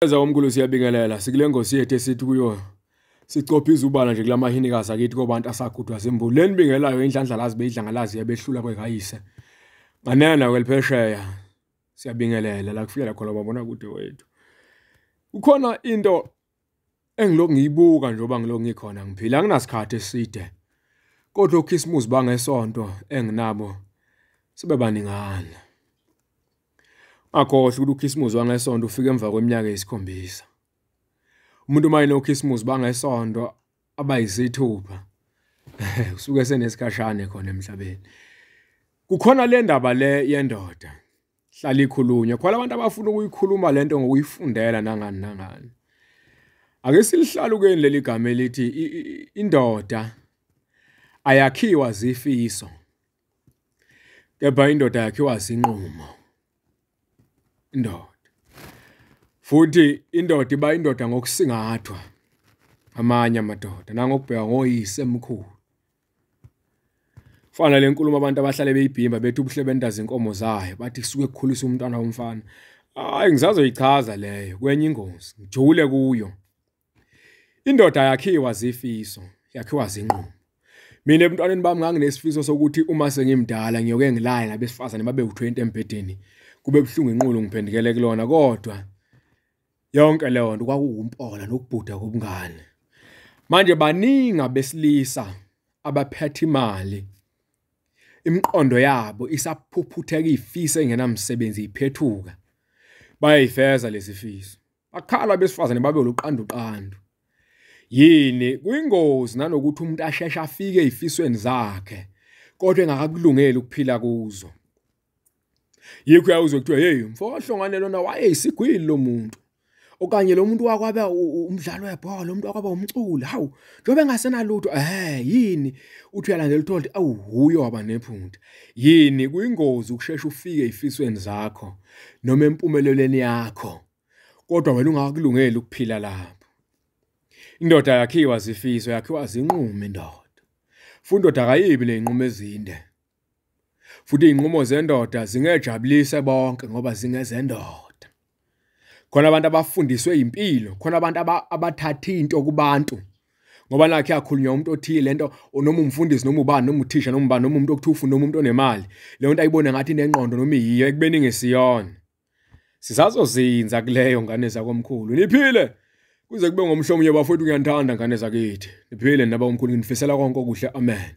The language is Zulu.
eza komkhulu siyabingelela sikule ngosi yethu esithi kuyo sicophisa ubala nje kulamahinikazi akithi kobantu asagudwa zimbulu lenibingelayo inhlandla lazi beyidlangalazi yabehlula kwekayise nganena kweliphesheya siyabingelela la kufikela khona babona kude wethu kukhona into engiloku ngiyibuka njengoba ngiloku ngikhona ngiphila anginasikhathi eside kodwa ukhisimusi bangesonto enginabo sibe baningana Akhohlwa ukuthi uKhisimusi wangesonto ufika emva kweminyaka eyisikhombisa. Umuntu uma enoKhisimusi bangesonto abayisithupha usuke senesikhashane khona emhlabeni. Kukhona le ndaba le yendoda hlala ikhulunywa khona abantu abafuna ukuyikhuluma lento ngokuyifundela nangani nangani. Ake silihlalukeni leli gama elithi indoda ayakhiwa zifiso. Kepha indoda yakhiwa sinqumo. indoda futhi indoda iba indoda ngokusingathwa amanye amadoda nangokubheka ngoyise emkhulu fana le nkulumo abantu abahlale beyibhimba bethi ubuhle bentaza inkomo zayo bathi kusuke kukhulisa umntwana womfana hayi ngisazoyichaza leyo kwenye ingozi ngijule kuyo indoda yakhiwa zifiso yakhiwa zinqumo Mina ebuntwaneni bami nganginesifiso sokuthi uma sengimdala ngiyoke ngilale nabesifazane babe u-20 embhedeni. Kube buhlungu inqulu ngiphendukele kulona kodwa yonke leyo nto kwakuwumpola nokubhuda kobungane. Manje baningi abesilisa abaphethe imali. Imiqondo yabo isaphuphutheka iy'fiso ey'ngenamsebenzi y'phethuka. Bayay'feza lezi fiso. Bakhala abesifazane babe uluqanduqandu. yini kuyingozi nanokuthi umuntu asheshe afike ezifisweni zakhe kodwa engakakulungeli ukuphila kuzo yikho uyawuzwe kuthiwa hey mfokohlongane lona wayeyisigwili lo muntu okanye lo muntu wakwabe umdlalo webhola lo muntu wakwaba umculi hawu njengoba engasenalutho ehe yini uthi uyalandela utholde awu huyo waba nephunta yini kuyingozi ukushesha ufike ezifisweni zakho noma empumelelweni yakho kodwa wena ungakulungeli ukuphila la Indoda yakhiwa zifiso yakhiwa zinqumo indoda. Fundoda akayibi leyinqumo ezinde. Futhi izinqumo zendoda zingejabulise bonke ngoba zingezendoda. Khona abantu abafundiswe impilo, khona abantu abathatha into kubantu. Ngoba nakho yakhulunywa umuntu othile lento noma umfundisi noma ubani noma uthisha noma ubani noma umuntu okuthufuna noma umuntu onemali. Le nto ayibona ngathi inengqondo noma iyiyo ekubeni ngesiyona. Sisazozinza kuleyo ngane zakwamkhulu. Niphile. kuze kube ngomhlomunye bafowethu ngiyanithanda ngane zakithi niphile naba umkhulu nginifisela konke okuhle amen